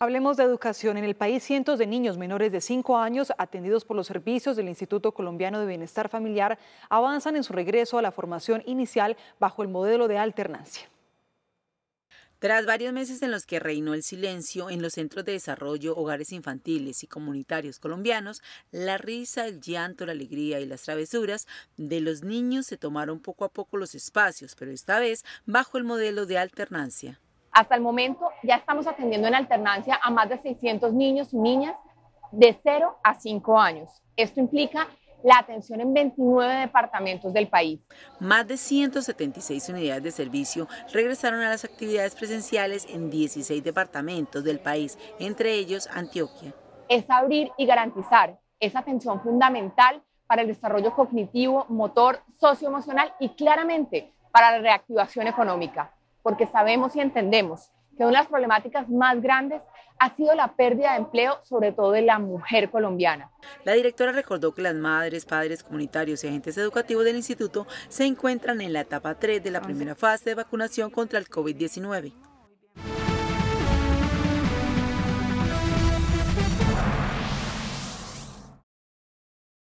Hablemos de educación. En el país, cientos de niños menores de 5 años, atendidos por los servicios del Instituto Colombiano de Bienestar Familiar, avanzan en su regreso a la formación inicial bajo el modelo de alternancia. Tras varios meses en los que reinó el silencio en los centros de desarrollo, hogares infantiles y comunitarios colombianos, la risa, el llanto, la alegría y las travesuras de los niños se tomaron poco a poco los espacios, pero esta vez bajo el modelo de alternancia. Hasta el momento ya estamos atendiendo en alternancia a más de 600 niños y niñas de 0 a 5 años. Esto implica la atención en 29 departamentos del país. Más de 176 unidades de servicio regresaron a las actividades presenciales en 16 departamentos del país, entre ellos Antioquia. Es abrir y garantizar esa atención fundamental para el desarrollo cognitivo, motor, socioemocional y claramente para la reactivación económica porque sabemos y entendemos que una de las problemáticas más grandes ha sido la pérdida de empleo, sobre todo de la mujer colombiana. La directora recordó que las madres, padres comunitarios y agentes educativos del instituto se encuentran en la etapa 3 de la primera fase de vacunación contra el COVID-19.